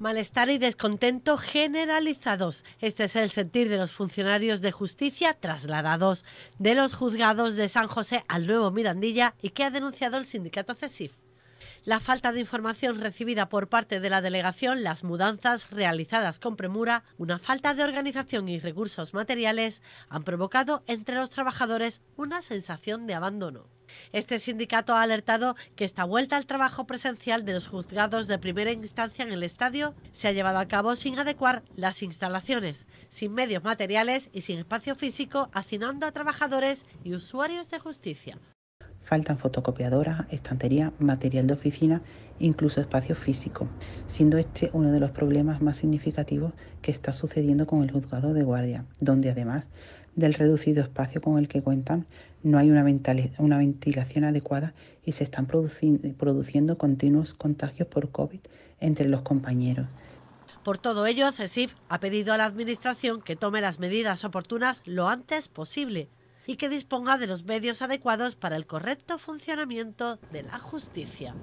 Malestar y descontento generalizados. Este es el sentir de los funcionarios de justicia trasladados de los juzgados de San José al nuevo Mirandilla y que ha denunciado el sindicato CESIF la falta de información recibida por parte de la delegación, las mudanzas realizadas con premura, una falta de organización y recursos materiales han provocado entre los trabajadores una sensación de abandono. Este sindicato ha alertado que esta vuelta al trabajo presencial de los juzgados de primera instancia en el estadio se ha llevado a cabo sin adecuar las instalaciones, sin medios materiales y sin espacio físico, hacinando a trabajadores y usuarios de justicia. Faltan fotocopiadoras, estantería, material de oficina, incluso espacio físico, siendo este uno de los problemas más significativos que está sucediendo con el juzgado de guardia, donde además del reducido espacio con el que cuentan, no hay una, ventilación adecuada y se están produciendo continuos contagios por COVID entre los compañeros. Por todo ello, CESIF ha pedido a la Administración que tome las medidas oportunas lo antes posible y que disponga de los medios adecuados para el correcto funcionamiento de la justicia.